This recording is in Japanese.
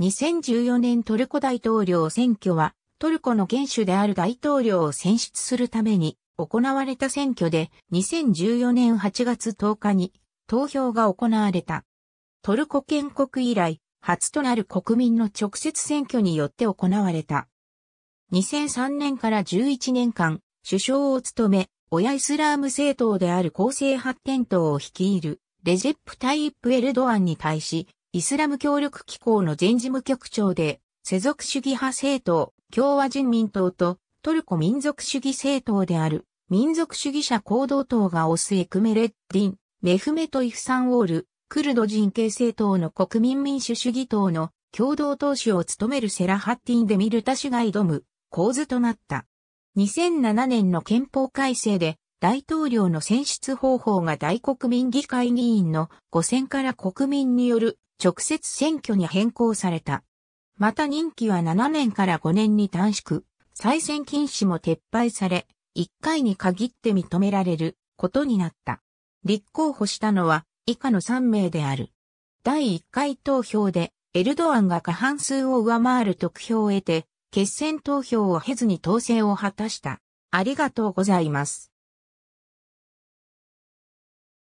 2014年トルコ大統領選挙は、トルコの元首である大統領を選出するために行われた選挙で、2014年8月10日に投票が行われた。トルコ建国以来、初となる国民の直接選挙によって行われた。2003年から11年間、首相を務め、親イスラーム政党である公正発展党を率いる、レジェップ・タイップ・エルドアンに対し、イスラム協力機構の前事務局長で、世俗主義派政党、共和人民党と、トルコ民族主義政党である、民族主義者行動党が推すエクメレッディン、メフメト・イフサン・オール、クルド人系政党の国民民主主義党の共同党首を務めるセラハッティン・デミルタ氏が挑む構図となった。2007年の憲法改正で大統領の選出方法が大国民議会議員の5選から国民による直接選挙に変更された。また任期は7年から5年に短縮、再選禁止も撤廃され、1回に限って認められることになった。立候補したのは以下の3名である。第1回投票でエルドアンが過半数を上回る得票を得て、決選投票を経ずに当選を果たした。ありがとうございます。